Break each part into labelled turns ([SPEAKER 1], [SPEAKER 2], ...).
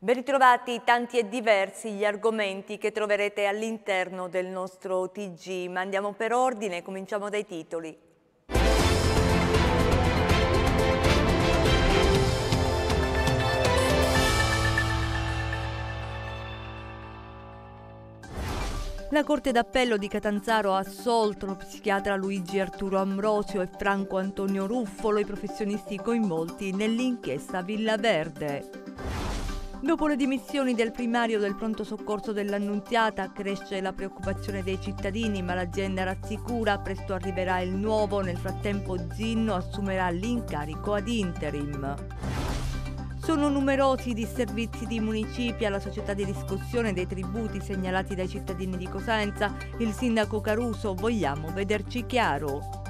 [SPEAKER 1] Ben ritrovati tanti e diversi gli argomenti che troverete all'interno del nostro TG, ma andiamo per ordine, cominciamo dai titoli. La Corte d'Appello di Catanzaro ha assolto lo psichiatra Luigi Arturo Ambrosio e Franco Antonio Ruffolo, i professionisti coinvolti nell'inchiesta Villa Verde. Dopo le dimissioni del primario del pronto soccorso dell'Annunziata cresce la preoccupazione dei cittadini, ma l'azienda rassicura, presto arriverà il nuovo, nel frattempo Zinno assumerà l'incarico ad interim. Sono numerosi i disservizi di municipi alla società di riscossione dei tributi segnalati dai cittadini di Cosenza. Il sindaco Caruso, vogliamo vederci chiaro.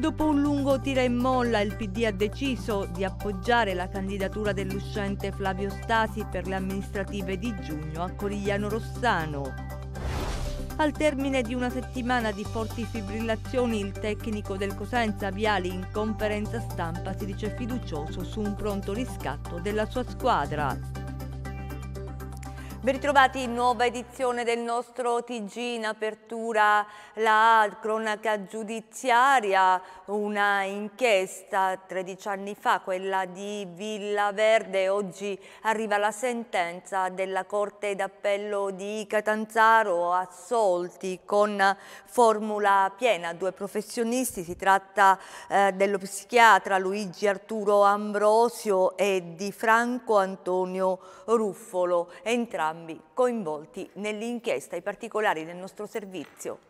[SPEAKER 1] Dopo un lungo tira e molla il PD ha deciso di appoggiare la candidatura dell'uscente Flavio Stasi per le amministrative di giugno a Corigliano Rossano. Al termine di una settimana di forti fibrillazioni, il tecnico del Cosenza Viali in conferenza stampa si dice fiducioso su un pronto riscatto della sua squadra. Ben ritrovati in nuova edizione del nostro TG in apertura la cronaca giudiziaria, una inchiesta 13 anni fa, quella di Villa Verde, oggi arriva la sentenza della Corte d'Appello di Catanzaro, assolti con formula piena, due professionisti, si tratta eh, dello psichiatra Luigi Arturo Ambrosio e di Franco Antonio Ruffolo, entrambi entrambi coinvolti nell'inchiesta. I particolari del nostro servizio.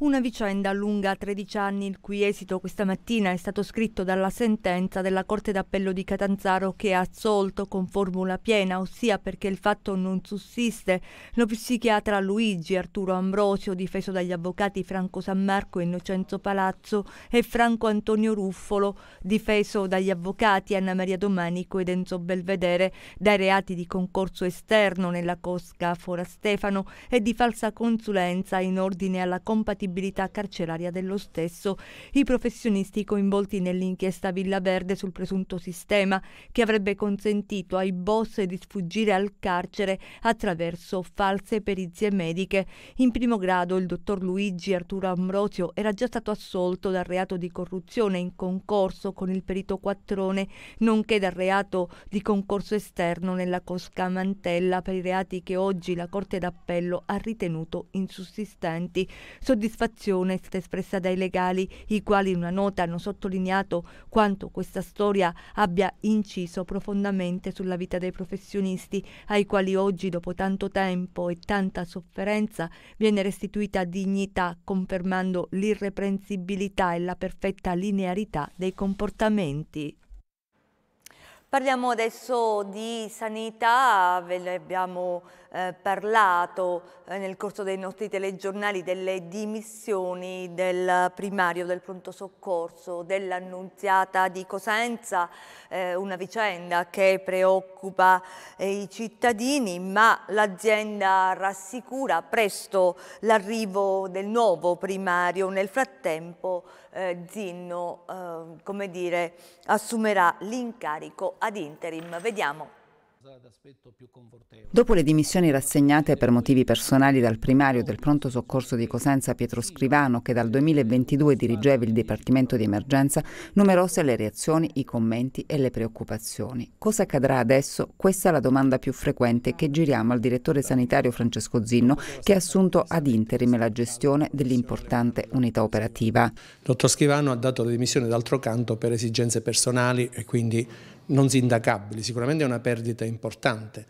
[SPEAKER 1] Una vicenda lunga 13 anni, il cui esito questa mattina è stato scritto dalla sentenza della Corte d'Appello di Catanzaro che ha assolto con formula piena, ossia perché il fatto non sussiste, lo psichiatra Luigi Arturo Ambrosio, difeso dagli avvocati Franco Sammarco e Innocenzo Palazzo, e Franco Antonio Ruffolo, difeso dagli avvocati Anna Maria Domanico ed Enzo Belvedere, dai reati di concorso esterno nella cosca Fora Stefano e di falsa consulenza in ordine alla compatibilità compatibilità carceraria dello stesso, i professionisti coinvolti nell'inchiesta Villa Verde sul presunto sistema che avrebbe consentito ai boss di sfuggire al carcere attraverso false perizie mediche. In primo grado il dottor Luigi Arturo Ambrosio era già stato assolto dal reato di corruzione in concorso con il perito Quattrone, nonché dal reato di concorso esterno nella Cosca Mantella per i reati che oggi la Corte d'Appello ha ritenuto insussistenti. Soddisf soddisfazione è stata espressa dai legali, i quali in una nota hanno sottolineato quanto questa storia abbia inciso profondamente sulla vita dei professionisti, ai quali oggi, dopo tanto tempo e tanta sofferenza, viene restituita dignità, confermando l'irreprensibilità e la perfetta linearità dei comportamenti. Parliamo adesso di sanità, ve l'abbiamo eh, parlato eh, nel corso dei nostri telegiornali delle dimissioni del primario del pronto soccorso, dell'annunziata di Cosenza, eh, una vicenda che preoccupa eh, i cittadini, ma l'azienda rassicura presto l'arrivo del nuovo primario. Nel frattempo eh, Zinno, eh, come dire, assumerà l'incarico ad interim. Vediamo.
[SPEAKER 2] Dopo le dimissioni rassegnate per motivi personali dal primario del pronto soccorso di Cosenza Pietro Scrivano, che dal 2022 dirigeva il Dipartimento di Emergenza, numerose le reazioni, i commenti e le preoccupazioni. Cosa accadrà adesso? Questa è la domanda più frequente che giriamo al direttore sanitario Francesco Zinno, che ha assunto ad interim la gestione dell'importante unità operativa. Dottor Scrivano ha dato le dimissioni d'altro canto per esigenze personali e quindi non sindacabili, sicuramente
[SPEAKER 3] è una perdita importante.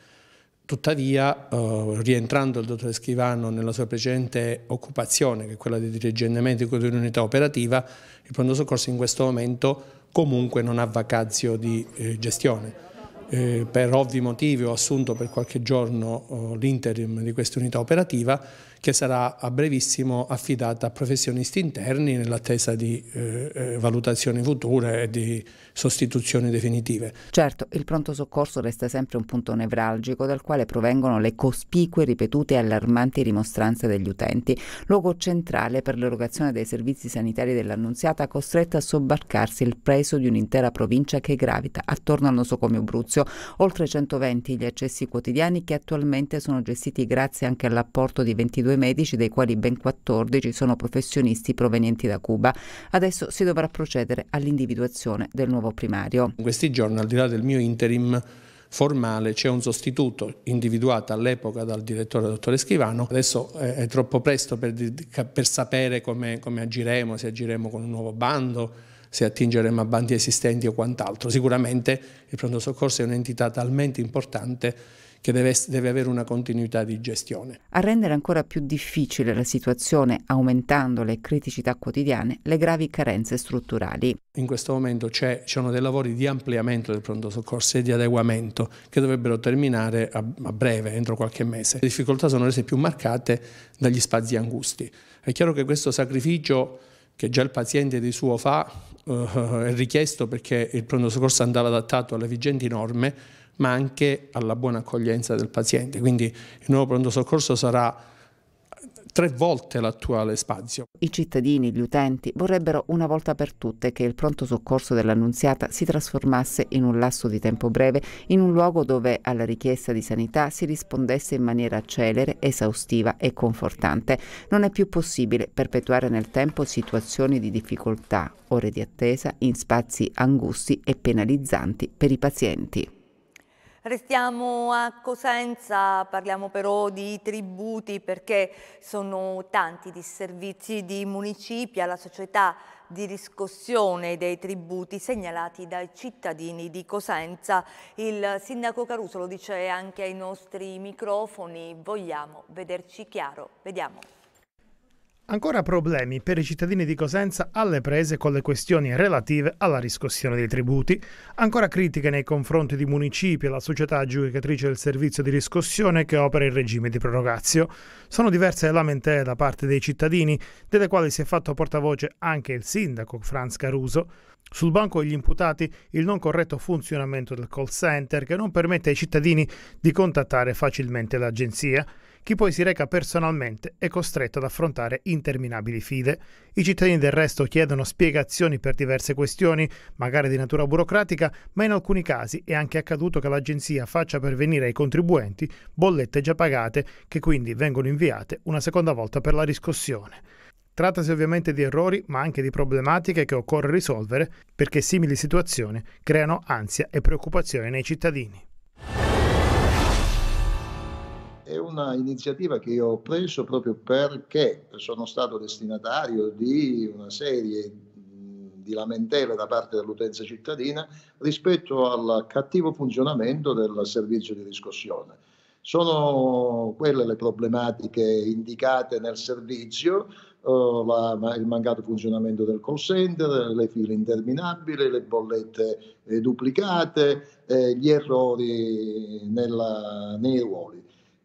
[SPEAKER 3] Tuttavia, eh, rientrando il dottore Schivano nella sua precedente occupazione, che è quella di dirigente medico di un'unità operativa, il pronto soccorso in questo momento comunque non ha vacazio di eh, gestione. Eh, per ovvi motivi ho assunto per qualche giorno eh, l'interim di questa unità operativa che sarà a brevissimo affidata a professionisti interni nell'attesa di eh, eh, valutazioni future e di sostituzioni definitive.
[SPEAKER 2] Certo, il pronto soccorso resta sempre un punto nevralgico dal quale provengono le cospicue, ripetute e allarmanti rimostranze degli utenti, luogo centrale per l'erogazione dei servizi sanitari dell'Annunziata costretta a sobbarcarsi il preso di un'intera provincia che gravita attorno al nosocomio Bruzio, oltre 120 gli accessi quotidiani che attualmente sono gestiti grazie anche all'apporto di 22 22 medici, dei quali ben 14 sono professionisti provenienti da Cuba. Adesso si dovrà procedere all'individuazione del nuovo primario.
[SPEAKER 3] In questi giorni, al di là del mio interim, formale c'è un sostituto individuato all'epoca dal direttore dottore Schivano, adesso è, troppo presto per, per sapere come, come agiremo, se agiremo con un nuovo bando, se attingeremo a bandi esistenti o quant'altro. Sicuramente il pronto soccorso è un'entità talmente importante che deve, deve avere una continuità di gestione.
[SPEAKER 2] A rendere ancora più difficile la situazione, aumentando le criticità quotidiane, le gravi carenze strutturali.
[SPEAKER 3] In questo momento ci sono dei lavori di ampliamento del pronto soccorso e di adeguamento che dovrebbero terminare a, a breve, entro qualche mese. Le difficoltà sono rese più marcate dagli spazi angusti. È chiaro che questo sacrificio che già il paziente di suo fa eh, è richiesto perché il pronto soccorso andava adattato alle vigenti norme, ma anche alla buona accoglienza del paziente. Quindi il nuovo pronto soccorso sarà
[SPEAKER 2] tre volte l'attuale spazio. I cittadini, gli utenti, vorrebbero una volta per tutte che il pronto soccorso dell'Annunziata si trasformasse in un lasso di tempo breve in un luogo dove alla richiesta di sanità si rispondesse in maniera celere, esaustiva e confortante. Non è più possibile perpetuare nel tempo situazioni di difficoltà, ore di attesa in spazi angusti e penalizzanti per i pazienti.
[SPEAKER 1] Restiamo a Cosenza, parliamo però di tributi perché sono tanti i servizi di municipi alla società di riscossione dei tributi segnalati dai cittadini di Cosenza. Il sindaco Caruso lo dice anche ai nostri microfoni, vogliamo vederci chiaro. Vediamo.
[SPEAKER 4] Ancora problemi per i cittadini di Cosenza alle prese con le questioni relative alla riscossione dei tributi, ancora critiche nei confronti di municipi e la società aggiudicatrice del servizio di riscossione che opera in regime di prorogazio. Sono diverse lamentele da parte dei cittadini, delle quali si è fatto portavoce anche il sindaco Franz Caruso. Sul banco degli imputati il non corretto funzionamento del call center che non permette ai cittadini di contattare facilmente l'agenzia. Chi poi si reca personalmente è costretto ad affrontare interminabili fide. I cittadini del resto chiedono spiegazioni per diverse questioni, magari di natura burocratica, ma in alcuni casi è anche accaduto che l'agenzia faccia pervenire ai contribuenti bollette già pagate, che quindi vengono inviate una seconda volta per la riscossione. Trattasi ovviamente di errori, ma anche di problematiche che occorre risolvere perché simili situazioni creano ansia e preoccupazione nei cittadini
[SPEAKER 5] è una iniziativa che io ho preso proprio perché sono stato destinatario di una serie di lamentele da parte dell'utenza cittadina rispetto al cattivo funzionamento del servizio di riscossione. Sono quelle le problematiche indicate nel servizio, eh, la, il mancato funzionamento del call center, le file interminabili, le bollette eh, duplicate, eh, gli errori nella, nei ruoli.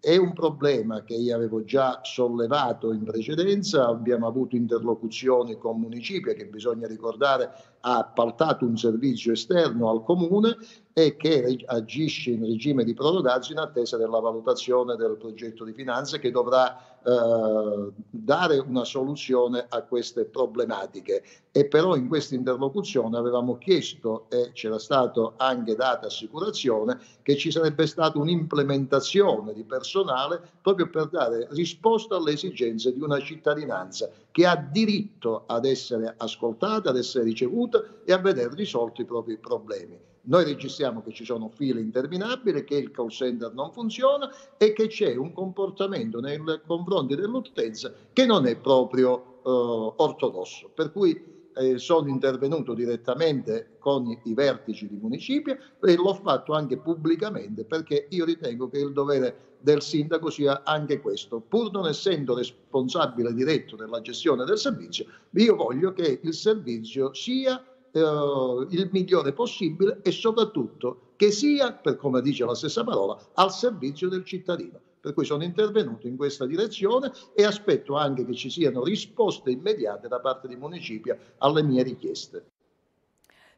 [SPEAKER 5] È un problema che io avevo già sollevato in precedenza, abbiamo avuto interlocuzioni con municipi che bisogna ricordare ha appaltato un servizio esterno al comune e che agisce in regime di prorogazzo in attesa della valutazione del progetto di finanza che dovrà eh, dare una soluzione a queste problematiche. E però in questa interlocuzione avevamo chiesto e c'era stata anche data assicurazione che ci sarebbe stata un'implementazione di personale proprio per dare risposta alle esigenze di una cittadinanza che ha diritto ad essere ascoltata, ad essere ricevuta e a vedere risolti i propri problemi. Noi registriamo che ci sono file interminabili, che il call center non funziona e che c'è un comportamento nei confronti dell'utenza che non è proprio eh, ortodosso. Per cui eh, sono intervenuto direttamente con i vertici di municipio e l'ho fatto anche pubblicamente perché io ritengo che il dovere del sindaco sia anche questo. Pur non essendo responsabile diretto della gestione del servizio, io voglio che il servizio sia eh, il migliore possibile e soprattutto che sia, per come dice la stessa parola, al servizio del cittadino. Per cui sono intervenuto in questa direzione e aspetto anche che ci siano risposte immediate da parte di municipi alle mie richieste.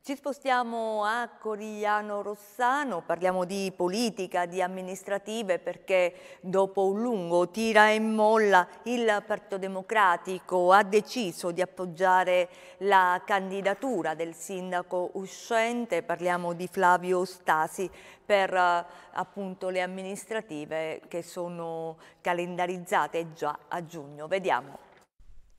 [SPEAKER 1] Ci spostiamo a Corigliano Rossano, parliamo di politica, di amministrative perché dopo un lungo tira e molla il Partito Democratico ha deciso di appoggiare la candidatura del sindaco uscente, parliamo di Flavio Stasi, per eh, appunto le amministrative che sono calendarizzate già a giugno. Vediamo.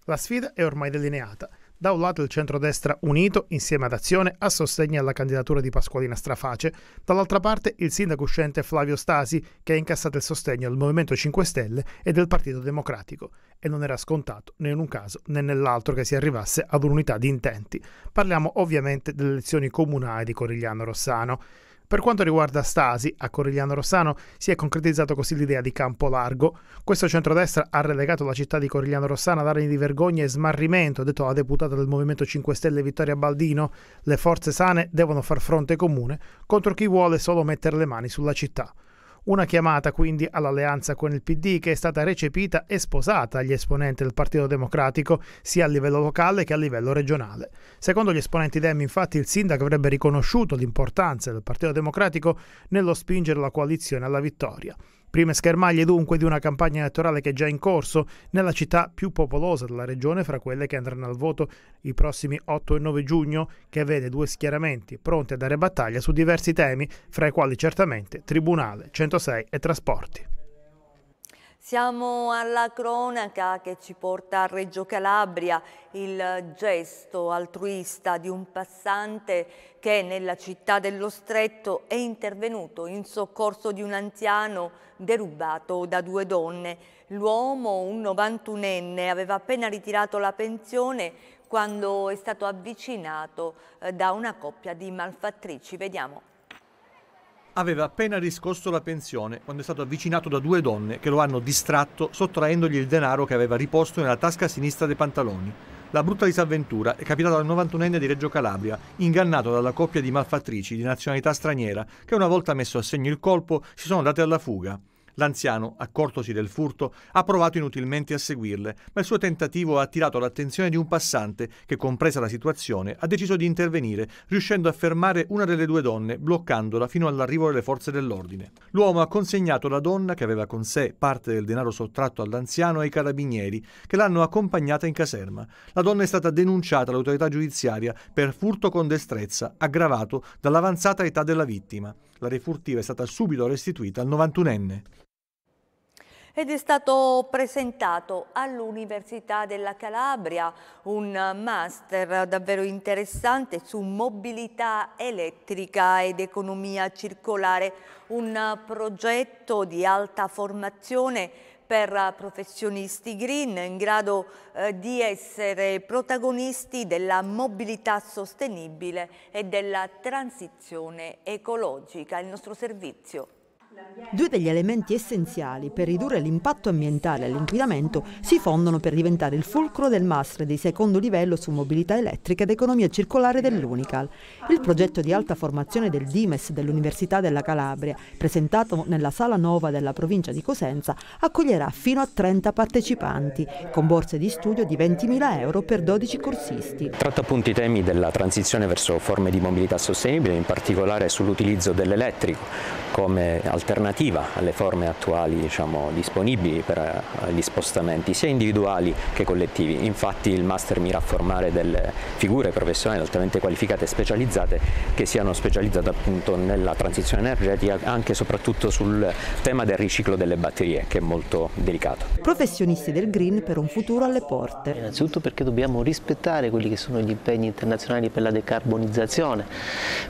[SPEAKER 4] La sfida è ormai delineata. Da un lato il centrodestra unito insieme ad Azione a sostegno alla candidatura di Pasqualina Straface, dall'altra parte il sindaco uscente Flavio Stasi che ha incassato il sostegno del Movimento 5 Stelle e del Partito Democratico e non era scontato né in un caso né nell'altro che si arrivasse ad un'unità di intenti. Parliamo ovviamente delle elezioni comunali di Corigliano Rossano. Per quanto riguarda Stasi, a Corigliano Rossano si è concretizzato così l'idea di campo largo. Questo centrodestra ha relegato la città di Corigliano Rossano ad anni di vergogna e smarrimento, detto la deputata del Movimento 5 Stelle Vittoria Baldino. Le forze sane devono far fronte comune contro chi vuole solo mettere le mani sulla città. Una chiamata quindi all'alleanza con il PD che è stata recepita e sposata agli esponenti del Partito Democratico sia a livello locale che a livello regionale. Secondo gli esponenti Dem, infatti, il sindaco avrebbe riconosciuto l'importanza del Partito Democratico nello spingere la coalizione alla vittoria. Prime schermaglie dunque di una campagna elettorale che è già in corso nella città più popolosa della regione fra quelle che andranno al voto i prossimi 8 e 9 giugno, che vede due schieramenti pronti a dare battaglia su diversi temi, fra i quali certamente tribunale, 106 e trasporti.
[SPEAKER 1] Siamo alla cronaca che ci porta a Reggio Calabria, il gesto altruista di un passante che nella città dello Stretto è intervenuto in soccorso di un anziano derubato da due donne. L'uomo, un 91enne, aveva appena ritirato la pensione quando è stato avvicinato eh, da una coppia di malfattrici. Vediamo
[SPEAKER 3] aveva appena riscosso la pensione quando è stato avvicinato da due donne che lo hanno distratto sottraendogli il denaro che aveva riposto nella tasca sinistra dei pantaloni. La brutta disavventura è capitata al 91enne di Reggio Calabria, ingannato dalla coppia di malfattrici di nazionalità straniera che una volta messo a segno il colpo si sono date alla fuga. L'anziano, accortosi del furto, ha provato inutilmente a seguirle, ma il suo tentativo ha attirato l'attenzione di un passante che, compresa la situazione, ha deciso di intervenire, riuscendo a fermare una delle due donne, bloccandola fino all'arrivo delle forze dell'ordine. L'uomo ha consegnato la donna, che aveva con sé parte del denaro sottratto all'anziano, ai carabinieri, che l'hanno accompagnata in caserma. La donna è stata denunciata all'autorità giudiziaria per furto con destrezza, aggravato dall'avanzata età della vittima. La refurtiva è stata subito restituita al 91enne
[SPEAKER 1] ed è stato presentato all'Università della Calabria un master davvero interessante su mobilità elettrica ed economia circolare, un progetto di alta formazione per professionisti green in grado eh, di essere protagonisti della mobilità sostenibile e della transizione ecologica. Il nostro servizio.
[SPEAKER 6] Due degli elementi essenziali per ridurre l'impatto ambientale e l'inquinamento si fondono per diventare il fulcro del master di secondo livello su mobilità elettrica ed economia circolare dell'Unical. Il progetto di alta formazione del DIMES dell'Università della Calabria, presentato nella Sala Nova della provincia di Cosenza, accoglierà fino a 30 partecipanti, con borse di studio di 20.000 euro per 12 corsisti. Tratta appunto i temi della transizione verso forme di mobilità sostenibile, in particolare sull'utilizzo dell'elettrico come alternativa un'alternativa alle forme attuali diciamo, disponibili per eh, gli spostamenti sia individuali che collettivi. Infatti il master mira a formare delle figure professionali altamente qualificate e specializzate che siano specializzate appunto nella transizione energetica anche e soprattutto sul tema del riciclo delle batterie che è molto delicato. Professionisti
[SPEAKER 2] del green per un futuro alle porte. Innanzitutto perché dobbiamo rispettare quelli che sono gli impegni internazionali per la decarbonizzazione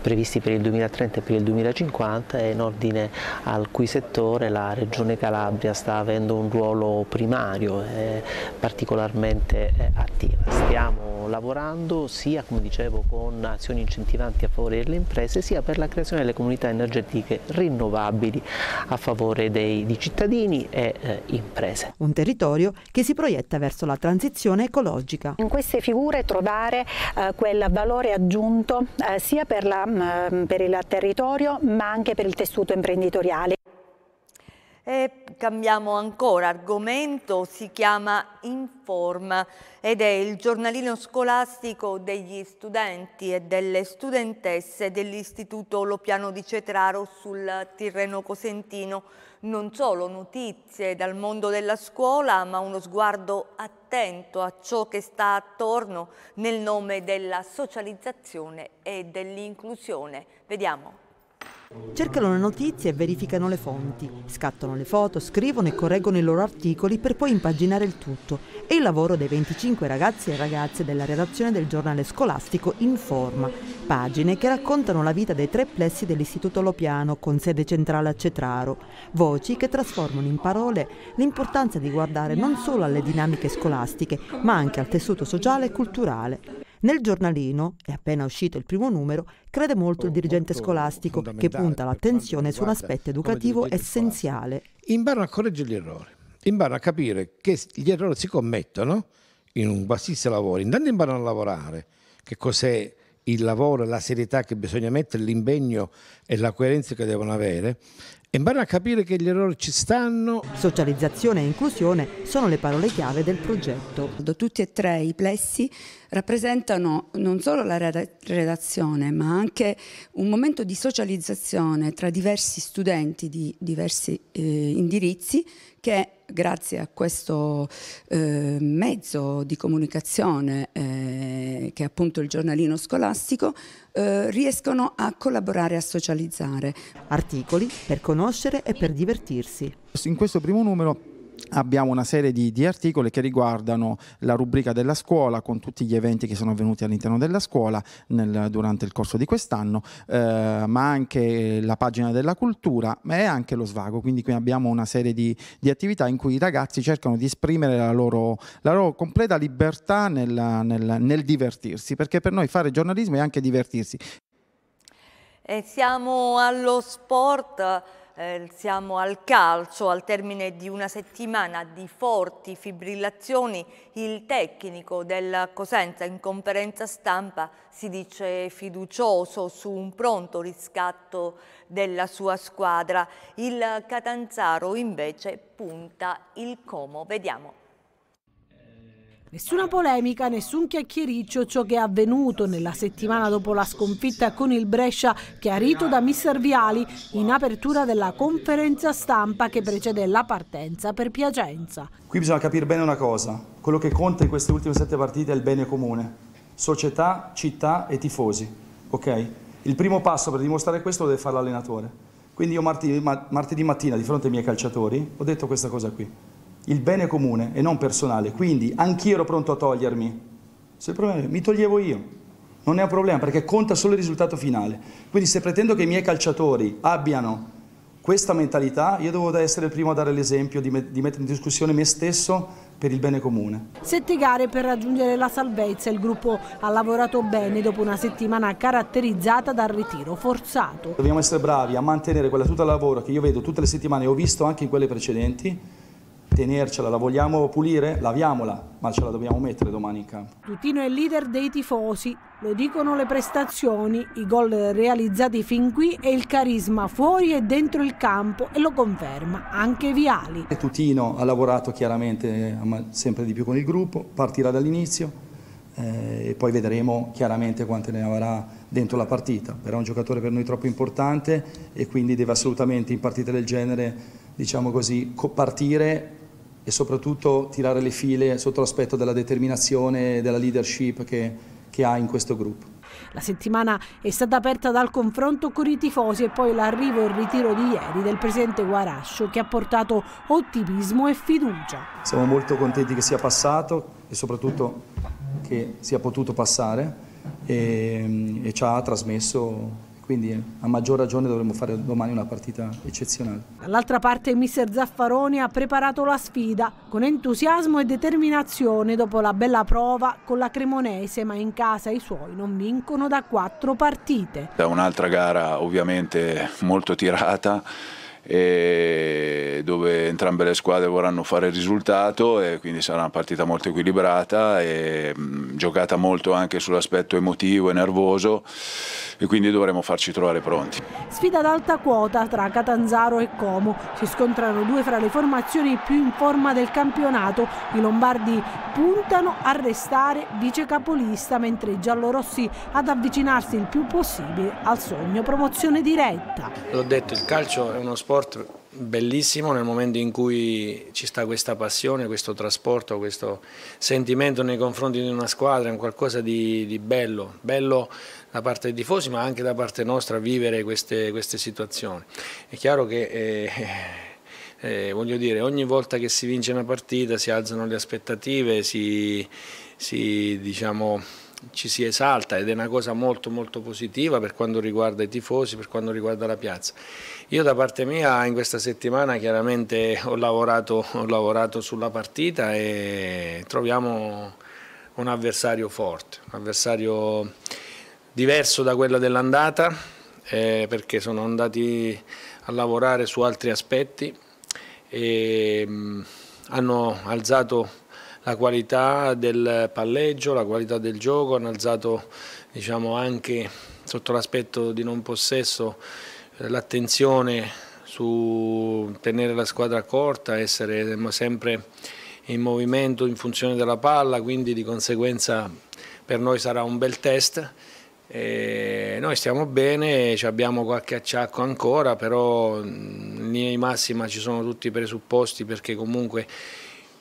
[SPEAKER 2] previsti per il 2030 e per il 2050 e in ordine al cui settore la Regione Calabria sta avendo un ruolo primario e particolarmente eh, attiva. Stiamo lavorando sia come dicevo con azioni incentivanti a favore delle imprese sia per la creazione delle comunità energetiche rinnovabili a favore dei, di cittadini e eh, imprese.
[SPEAKER 6] Un territorio che si proietta verso la transizione ecologica. In
[SPEAKER 7] queste figure trovare eh, quel valore aggiunto eh, sia per, la, mh, mm, per il territorio ma anche per il tessuto imprenditoriale
[SPEAKER 1] e cambiamo ancora argomento, si chiama Informa ed è il giornalino scolastico degli studenti e delle studentesse dell'Istituto Lopiano di Cetraro sul Tirreno Cosentino. Non solo notizie dal mondo della scuola, ma uno sguardo attento a ciò che sta attorno nel nome della socializzazione e dell'inclusione. Vediamo.
[SPEAKER 6] Cercano le notizie e verificano le fonti, scattano le foto, scrivono e correggono i loro articoli per poi impaginare il tutto. È il lavoro dei 25 ragazzi e ragazze della redazione del giornale scolastico Informa, pagine che raccontano la vita dei tre plessi dell'Istituto Lopiano con sede centrale a Cetraro, voci che trasformano in parole l'importanza di guardare non solo alle dinamiche scolastiche, ma anche al tessuto sociale e culturale. Nel giornalino, è appena uscito il primo numero, crede molto il oh, dirigente scolastico che punta l'attenzione su un aspetto educativo essenziale.
[SPEAKER 8] Imparano a correggere gli errori, imparano a capire che gli errori si commettono in un bassissimo lavoro. Intanto imparano a lavorare, che cos'è il lavoro, e la serietà che bisogna mettere, l'impegno e la coerenza che devono avere
[SPEAKER 6] e vanno a capire che gli errori ci stanno. Socializzazione e inclusione sono le parole chiave del progetto. Tutti e tre i plessi rappresentano non solo la redazione ma anche un momento di socializzazione tra diversi studenti di diversi eh, indirizzi che grazie a questo eh, mezzo di comunicazione eh, che è appunto il giornalino scolastico eh, riescono a collaborare a socializzare. Articoli per conoscere e per divertirsi. In questo primo numero abbiamo una serie di, di,
[SPEAKER 9] articoli che riguardano la rubrica della scuola con tutti gli eventi che sono avvenuti all'interno della scuola nel, durante il corso di quest'anno, eh, ma anche la pagina della cultura e anche lo svago. Quindi qui abbiamo una serie di, di attività in cui i ragazzi cercano di esprimere la loro, la loro completa libertà nella, nel, nel divertirsi, perché per noi fare giornalismo è anche divertirsi.
[SPEAKER 1] E siamo allo sport. Eh, siamo al calcio, al termine di una settimana di forti fibrillazioni, il tecnico della Cosenza in conferenza stampa si dice fiducioso su un pronto riscatto della sua squadra. Il Catanzaro invece punta il Como. Vediamo.
[SPEAKER 7] Nessuna polemica, nessun chiacchiericcio ciò che è avvenuto nella settimana dopo la sconfitta con il Brescia chiarito da mister Viali in apertura della conferenza stampa che precede la partenza per Piacenza.
[SPEAKER 9] Qui bisogna capire bene una cosa, quello che conta in queste ultime sette partite è il bene comune, società, città e tifosi, ok? Il primo passo per dimostrare questo lo deve fare l'allenatore. Quindi io martedì, martedì mattina di fronte ai miei calciatori ho detto questa cosa qui il bene comune e non personale, quindi anch'io ero pronto a togliermi. Se il problema è, mi toglievo io, non è un problema perché conta solo il risultato finale. Quindi se pretendo che i miei calciatori abbiano questa mentalità, io devo essere il primo a dare l'esempio di, me, di mettere in discussione me stesso per il bene comune.
[SPEAKER 7] Sette gare per raggiungere la salvezza, il gruppo ha lavorato bene dopo una settimana caratterizzata dal ritiro forzato.
[SPEAKER 9] Dobbiamo essere bravi a mantenere quella tuta lavoro che io vedo tutte le settimane e ho visto anche in quelle precedenti, tenercela, la vogliamo pulire? Laviamola, ma ce la dobbiamo mettere domani in campo.
[SPEAKER 7] Tutino è leader dei tifosi, lo dicono le prestazioni, i gol realizzati fin qui e il carisma fuori e dentro il campo e lo conferma anche Viali.
[SPEAKER 9] Tutino ha lavorato chiaramente eh, sempre di più con il gruppo, partirà dall'inizio eh, e poi vedremo chiaramente quante ne avrà dentro la partita. Però è un giocatore per noi troppo importante e quindi deve assolutamente in partite del genere diciamo così, partire e soprattutto tirare le file sotto l'aspetto della determinazione e della leadership che, che ha in questo gruppo.
[SPEAKER 7] La settimana è stata aperta dal confronto con i tifosi e poi l'arrivo e il ritiro di ieri del presidente Guarascio che ha portato ottimismo e fiducia.
[SPEAKER 9] Siamo molto contenti che sia passato e soprattutto che sia potuto passare e, e ci ha trasmesso quindi a maggior ragione dovremmo fare domani una partita eccezionale.
[SPEAKER 7] Dall'altra parte il mister Zaffaroni ha preparato la sfida con entusiasmo e determinazione dopo la bella prova con la Cremonese, ma in casa i suoi non vincono da quattro partite.
[SPEAKER 9] Da un'altra gara ovviamente molto tirata dove entrambe le squadre vorranno fare il risultato e quindi sarà una partita molto equilibrata e giocata molto anche sull'aspetto emotivo e nervoso e quindi dovremo farci trovare pronti.
[SPEAKER 7] Sfida ad alta quota tra Catanzaro e Como. Si scontrano due fra le formazioni più in forma del campionato. I lombardi puntano a restare vice capolista mentre i giallorossi ad avvicinarsi il più possibile al sogno promozione diretta.
[SPEAKER 8] L'ho detto, il calcio è uno sport bellissimo nel momento in cui ci sta questa passione, questo trasporto, questo sentimento nei confronti di una squadra, è un qualcosa di, di bello, bello da parte dei tifosi ma anche da parte nostra vivere queste, queste situazioni. È chiaro che... Eh, eh, eh, voglio dire, ogni volta che si vince una partita si alzano le aspettative, si, si, diciamo, ci si esalta ed è una cosa molto molto positiva per quanto riguarda i tifosi, per quanto riguarda la piazza. Io da parte mia in questa settimana chiaramente ho lavorato, ho lavorato sulla partita e troviamo un avversario forte, un avversario diverso da quella dell'andata eh, perché sono andati a lavorare su altri aspetti e mh, mm, hanno alzato la qualità del palleggio, la qualità del gioco, hanno alzato diciamo, anche sotto l'aspetto di non possesso eh, l'attenzione su tenere la squadra corta, essere sempre in movimento in funzione della palla, quindi di conseguenza per noi sarà un bel test. E noi stiamo bene, abbiamo qualche acciacco ancora, però mm, in linea di massima ci sono tutti i presupposti perché comunque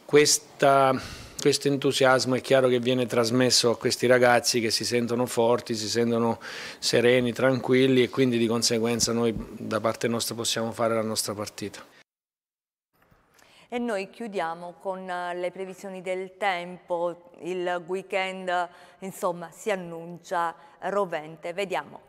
[SPEAKER 8] questo entusiasmo è chiaro che viene trasmesso a questi ragazzi che si sentono forti, si sentono sereni, tranquilli e quindi di conseguenza noi da parte nostra possiamo fare la nostra partita.
[SPEAKER 1] E noi chiudiamo con eh, le previsioni del tempo, il weekend insomma si annuncia rovente, vediamo.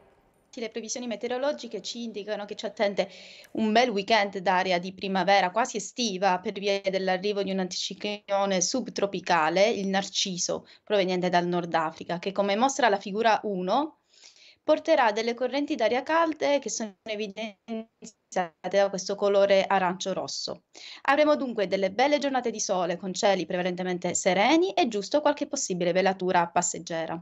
[SPEAKER 10] Le previsioni meteorologiche ci indicano che ci attende un bel weekend d'aria di primavera quasi estiva per via dell'arrivo di un anticiclone subtropicale, il Narciso, proveniente dal Nord Africa, che come mostra la figura 1 porterà delle correnti d'aria calde che sono evidenziate da questo colore arancio-rosso. Avremo dunque delle belle giornate di sole con cieli prevalentemente sereni e giusto qualche possibile velatura passeggera.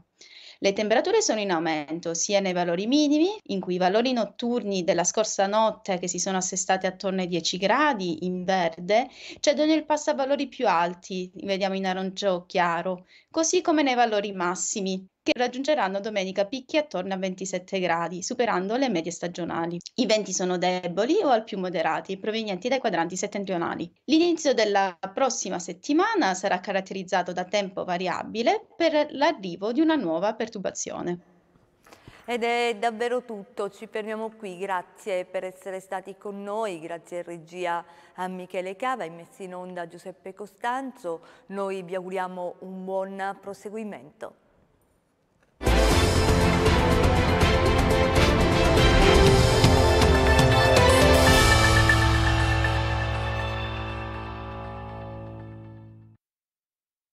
[SPEAKER 10] Le temperature sono in aumento sia nei valori minimi, in cui i valori notturni della scorsa notte, che si sono assestati attorno ai 10 gradi in verde, cedono il passo a valori più alti, vediamo in arancio chiaro, così come nei valori massimi, che raggiungeranno domenica picchi attorno a 27 gradi, superando le medie stagionali. I venti sono deboli o al più moderati, provenienti dai quadranti settentrionali. L'inizio della prossima settimana sarà caratterizzato da tempo variabile per l'arrivo di una nuova perturbazione.
[SPEAKER 1] Ed è davvero tutto, ci fermiamo qui, grazie per essere stati con noi, grazie a regia a Michele Cava e messa in onda Giuseppe Costanzo, noi vi auguriamo un buon proseguimento.